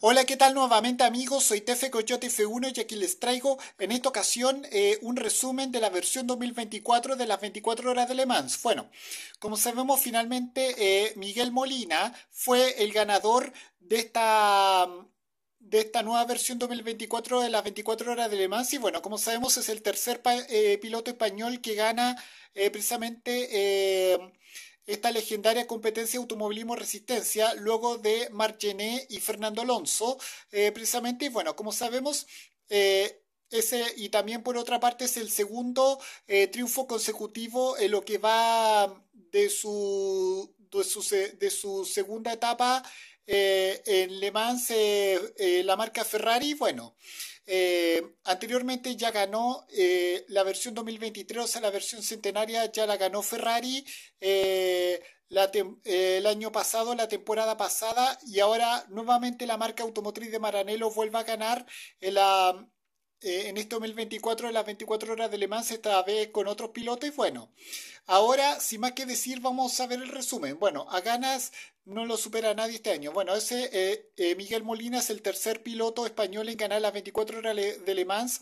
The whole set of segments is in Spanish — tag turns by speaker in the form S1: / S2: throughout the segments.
S1: Hola, ¿qué tal nuevamente amigos? Soy Tefe Coyote F1 y aquí les traigo en esta ocasión eh, un resumen de la versión 2024 de las 24 horas de Le Mans. Bueno, como sabemos finalmente eh, Miguel Molina fue el ganador de esta de esta nueva versión 2024 de las 24 horas de Le Mans y bueno, como sabemos es el tercer eh, piloto español que gana precisamente esta legendaria competencia de automovilismo resistencia, luego de Marc Gené y Fernando Alonso, eh, precisamente, y bueno, como sabemos, eh, ese, y también por otra parte es el segundo eh, triunfo consecutivo en lo que va de su, de su, de su segunda etapa eh, en Le Mans eh, eh, la marca Ferrari, bueno, anteriormente ya ganó la versión 2023, o sea, la versión centenaria ya la ganó Ferrari. el año pasado, la temporada pasada, y ahora nuevamente la marca automotriz de Maranello vuelve a ganar en la, en este 2024, en las 24 horas de Le Mans, esta vez con otros pilotos. bueno, ahora, sin más que decir, vamos a ver el resumen. Bueno, a ganas no lo supera nadie este año. Bueno, ese eh, eh, Miguel Molina es el tercer piloto español en ganar las 24 horas de Le Mans.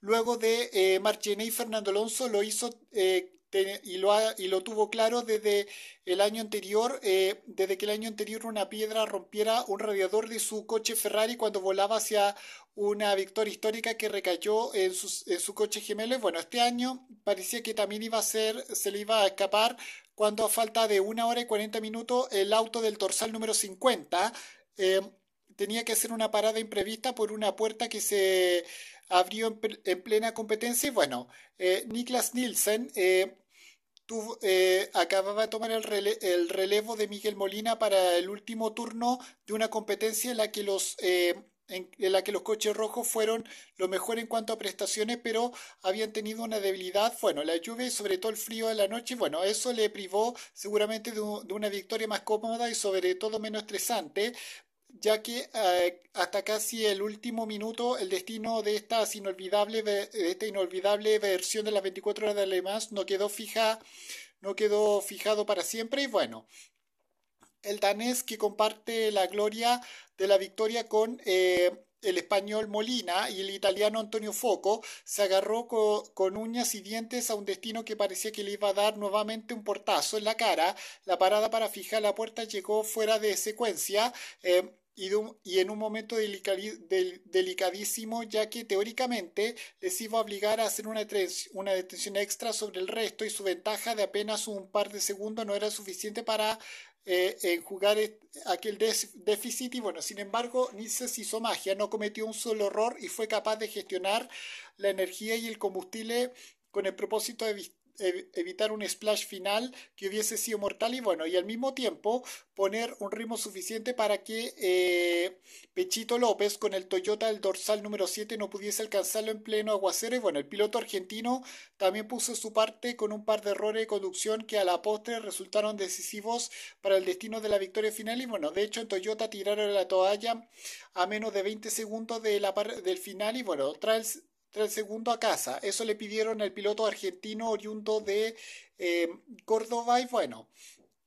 S1: Luego de eh, y Fernando Alonso lo hizo eh, y, lo y lo tuvo claro desde el año anterior, eh, desde que el año anterior una piedra rompiera un radiador de su coche Ferrari cuando volaba hacia una victoria histórica que recayó en, su coche gemelo. bueno, este año parecía que también iba a ser, se le iba a escapar cuando a falta de una hora y 40 minutos el auto del dorsal número 50 eh, tenía que hacer una parada imprevista por una puerta que se abrió en, plena competencia. Y bueno, eh, Niklas Nielsen eh, eh, acababa de tomar el, relevo de Miguel Molina para el último turno de una competencia en la que los eh, en, la que los coches rojos fueron lo mejor en cuanto a prestaciones, pero habían tenido una debilidad, bueno, la lluvia y sobre todo el frío de la noche, bueno, eso le privó seguramente de, de una victoria más cómoda y sobre todo menos estresante, ya que eh, hasta casi el último minuto el destino de, inolvidable, esta inolvidable versión de las 24 horas de Le no quedó fija, no quedó fijado para siempre y bueno, el danés que comparte la gloria de la victoria con eh, el español Molina y el italiano Antonio Foco se agarró con uñas y dientes a un destino que parecía que le iba a dar nuevamente un portazo en la cara. La parada para fijar la puerta llegó fuera de secuencia. Eh, y, en un momento delicadísimo, ya que teóricamente les iba a obligar a hacer una, detención extra sobre el resto y su ventaja de apenas un par de segundos no era suficiente para eh, jugar e, aquel déficit y bueno, sin embargo, se hizo magia, no cometió un solo error y fue capaz de gestionar la energía y el combustible con el propósito de evitar un splash final que hubiese sido mortal y bueno, y al mismo tiempo poner un ritmo suficiente para que eh, Pechito López con el Toyota del dorsal número 7 no pudiese alcanzarlo en pleno aguacero y bueno, el piloto argentino también puso su parte con un par de errores de conducción que a la postre resultaron decisivos para el destino de la victoria final y bueno, de hecho en Toyota tiraron la toalla a menos de 20 segundos del final y bueno, tras, tras segundo a casa. Eso le pidieron al piloto argentino oriundo de eh, Córdoba y bueno,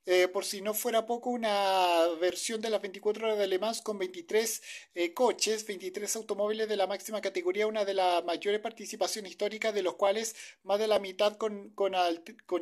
S1: eh, por si no fuera poco, una versión de las 24 horas de Le Mans con 23 eh, coches, 23 automóviles de la máxima categoría, una de las mayores participaciones históricas, de los cuales más de la mitad con, con,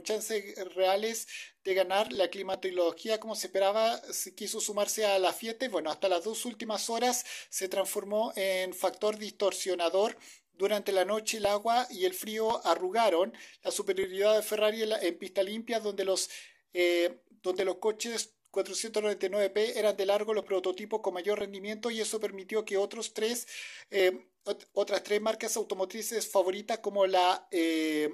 S1: chances reales de ganar la climatología como se esperaba, se quiso sumarse a la fiesta bueno, hasta las dos últimas horas se transformó en factor distorsionador durante la noche el agua y el frío arrugaron la superioridad de Ferrari en, pista limpia donde los, eh, donde los coches 499P eran de largo los prototipos con mayor rendimiento y eso permitió que otros tres, eh, otras tres marcas automotrices favoritas como la... Eh,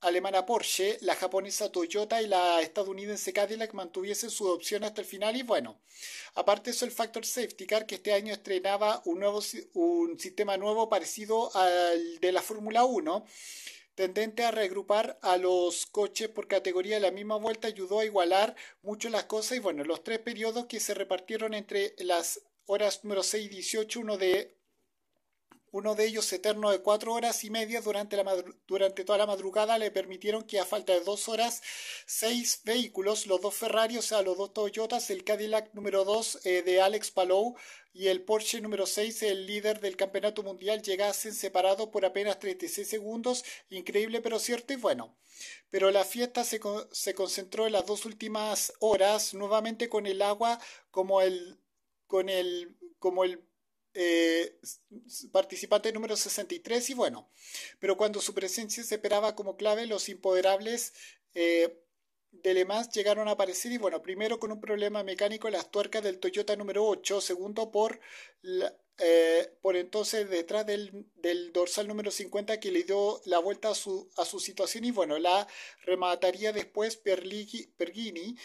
S1: alemana Porsche, la japonesa Toyota y la estadounidense Cadillac mantuviesen su adopción hasta el final y bueno, aparte eso el Factor Safety Car que este año estrenaba un, nuevo, un sistema nuevo parecido al de la Fórmula 1 tendente a reagrupar a los coches por categoría de la misma vuelta ayudó a igualar mucho las cosas y bueno, los tres periodos que se repartieron entre las horas número 6 y 18, uno de uno de ellos eterno de cuatro horas y media durante, la durante toda la madrugada le permitieron que a falta de dos horas, seis vehículos, los dos Ferrari, o sea, los dos Toyotas, el Cadillac número dos eh, de Alex Palou y el Porsche número seis, el líder del campeonato mundial, llegasen separados por apenas 36 segundos. Increíble pero cierto y bueno. Pero la fiesta se, se concentró en las dos últimas horas, nuevamente con el agua como el... Con el como el eh, participante número 63 y bueno, pero cuando su presencia se esperaba como clave, los impoderables eh, de Le llegaron a aparecer y bueno, primero con un problema mecánico en las tuercas del Toyota número 8, segundo por, eh, por entonces detrás del, dorsal número 50 que le dio la vuelta a su, situación y bueno, la remataría después Perligi, Pergini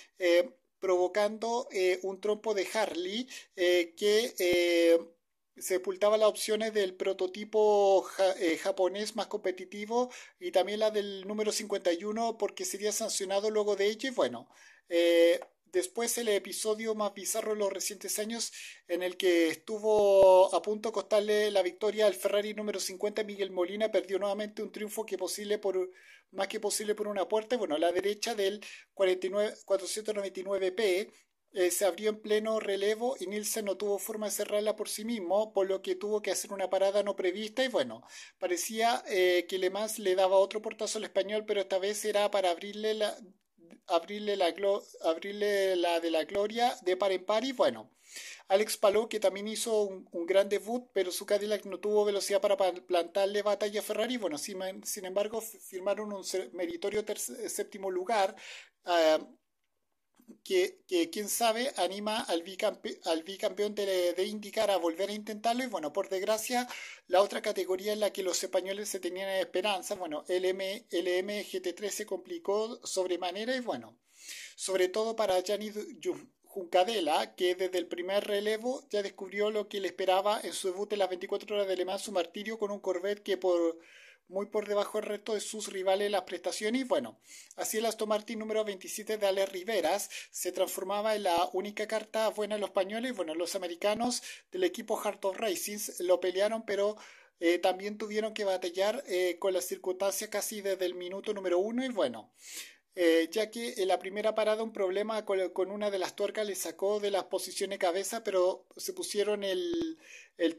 S1: provocando un trompo de Harley que sepultaba las opciones del prototipo eh, japonés más competitivo y también la del número 51 porque sería sancionado luego de ello y bueno, eh, después el episodio más bizarro de los recientes años en el que estuvo a punto de costarle la victoria al Ferrari número 50 Miguel Molina perdió nuevamente un triunfo que posible más que posible por una puerta, bueno, a la derecha del 499P eh, se abrió en pleno relevo y Nielsen no tuvo forma de cerrarla por sí mismo, por lo que tuvo que hacer una parada no prevista y bueno, parecía eh, que Le Mans le daba otro portazo al español, pero esta vez era para abrirle la, abrirle la, abrirle la de la gloria de par en par y bueno. Alex Palou, que también hizo un, gran debut, pero su Cadillac no tuvo velocidad para plantarle batalla a Ferrari. Bueno, sin, sin embargo, firmaron un meritorio séptimo lugar. Ah, que, que, quién sabe, anima al, bicampe bicampeón de, indicar a volver a intentarlo. Y bueno, por desgracia, la otra categoría en la que los españoles se tenían esperanza, bueno, LM, LM GT3 se complicó sobremanera y bueno, sobre todo para Gianni Juncadela, que desde el primer relevo ya descubrió lo que le esperaba en su debut en las 24 horas de Le Mans, su martirio con un Corvette que por muy por debajo del resto de sus rivales las prestaciones. Y bueno, así el Aston Martin número 27 de Ale Riveras se transformaba en la única carta buena de los españoles. bueno, los americanos del equipo Heart of Racing lo pelearon, pero eh, también tuvieron que batallar eh, con las circunstancias casi desde el minuto número uno. Y bueno. Eh, ya que en la primera parada un problema con, una de las tuercas le sacó de las posiciones cabeza, pero se pusieron el,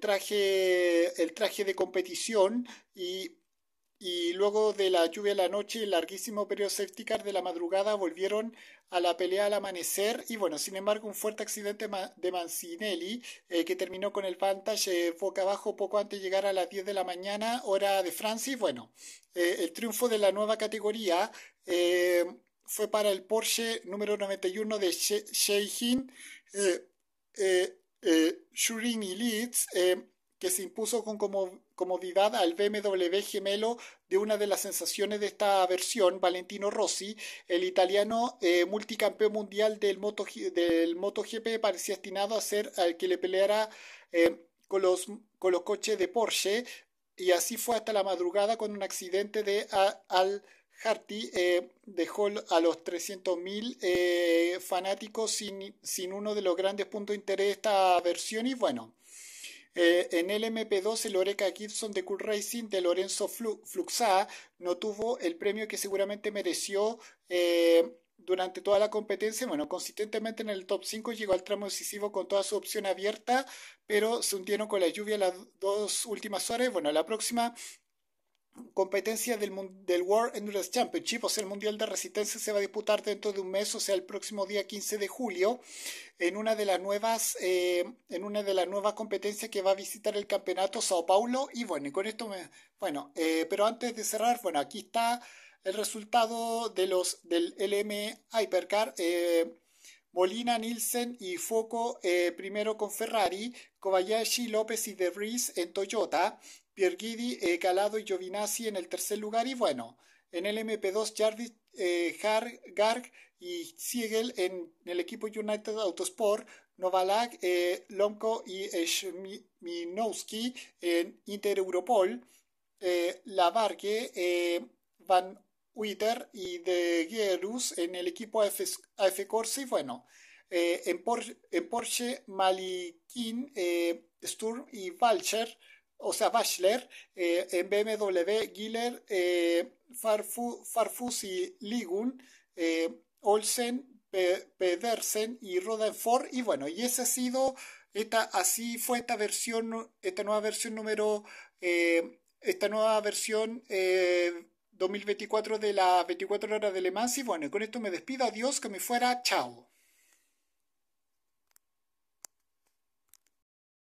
S1: traje, el traje de competición y y luego de la lluvia de la noche y el larguísimo periodo safety de la madrugada volvieron a la pelea al amanecer y bueno, sin embargo un fuerte accidente de Mancinelli eh, que terminó con el Vantage eh, boca abajo poco antes de llegar a las 10 de la mañana hora de Francia y bueno, eh, el triunfo de la nueva categoría fue para el Porsche número 91 de Sheihin Shurin y Leeds que se impuso con comodidad al BMW gemelo de una de las sensaciones de esta versión, Valentino Rossi, el italiano eh, multicampeón mundial del, MotoGP, parecía destinado a ser al que le peleara eh, con, los, coches de Porsche, y así fue hasta la madrugada con un accidente de al Harty eh, dejó a los 300.000 eh, fanáticos sin, sin, uno de los grandes puntos de interés de esta versión y bueno, eh, en el MP2, Loreca Gibson de Cool Racing de Lorenzo Flu Fluxá no tuvo el premio que seguramente mereció. Eh, durante toda la competencia, bueno, consistentemente en el top 5 llegó al tramo decisivo con toda su opción abierta, pero se hundieron con la lluvia las dos últimas horas. Bueno, la próxima competencia del, del, World Endurance Championship, o sea, el Mundial de Resistencia, se va a disputar dentro de un mes, o sea, el próximo día 15 de julio, en una de las nuevas, eh, en una de las nuevas competencias que va a visitar el campeonato Sao Paulo. Y bueno, y con esto me, bueno, eh, pero antes de cerrar, bueno, aquí está el resultado de los del LM Hypercar. Eh, Molina, Nielsen y Foco primero con Ferrari, Kobayashi, López y De Vries en Toyota, Pierguidi, Galado eh, Calado y Giovinazzi en el tercer lugar. Y bueno, en el MP2, Jarvis, eh, Garg y Siegel en el equipo United Autosport, Novalak, eh, Lonko y Minowski en Inter Europol, eh, Lavargue, eh, Van Witter y De Guerus en el equipo AF, AF Y Bueno, en Porsche, en, Malikin, Sturm y Valcher o sea, Bachler, eh, en BMW, Giller, eh, Farfus y Ligun, eh, Olsen, Pedersen y Rodenford. Y bueno, y ese ha sido, esta, así fue esta versión, esta nueva versión número, esta nueva versión 2024 de las 24 horas de Le Mans. Y bueno, con esto me despido, adiós, que me fuera, chao.